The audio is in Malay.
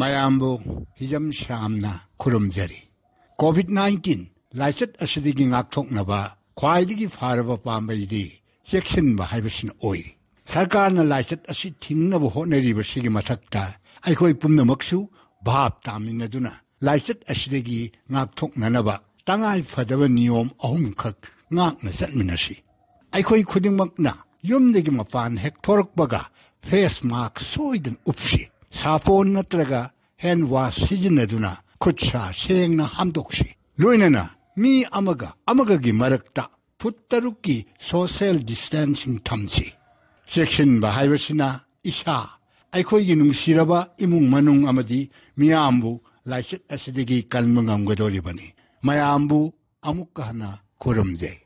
mayambu hijam shamna kurum jari. COVID-19 lachat asidi ki ngak thok na ba kwaay di ki faraba paamba yidi yakshin ba hai basin oiri. Sarkar na lachat asi thing na bo ho neri basi ki matakta ay koi pum na maksu bhaab tamin na duna. Lachat asidi ki ngak thok na na ba tangay fadawa niyom ahum khak ngak na zat minasi. Ay koi kudimak na yom na ki mafaan hek torak baga face mask soy din upsi. 사포는 들어가 헨와 시즌에두나 쿠차 세행나 함독시 로이네나 미 아마가 아마가기 마럭다 붙다루기 소셜 디스탠싱 탐시 섹션 바하이버시나 이샤 아이코이기 웅시라바 이묵만웅 아마디 미야암부 라이싯 아시디기 깔멍암과 돌리바니 마야암부 아묵가 하나 고름데